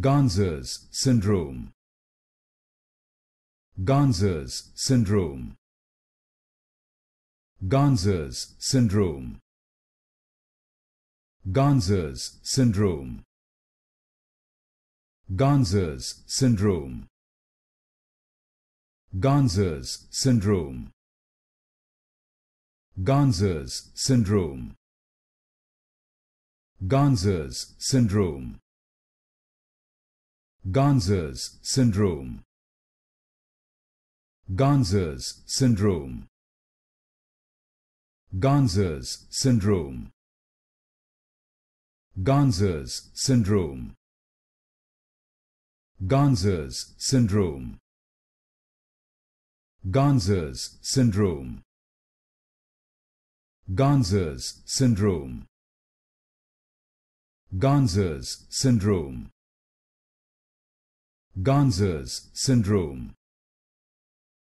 Ganser's syndrome. Ganser's syndrome. Ganser's syndrome. Ganser's syndrome. Ganser's syndrome. Ganser's syndrome. Ganser's syndrome. Ganzer's syndrome. Ganzer's syndrome. Ganzer's syndrome. Ganzer's syndrome. Ganzer's syndrome. Ganzer's syndrome. Ganzer's syndrome. Ganzer's syndrome. Ganzer's syndrome. Ganzer's syndrome.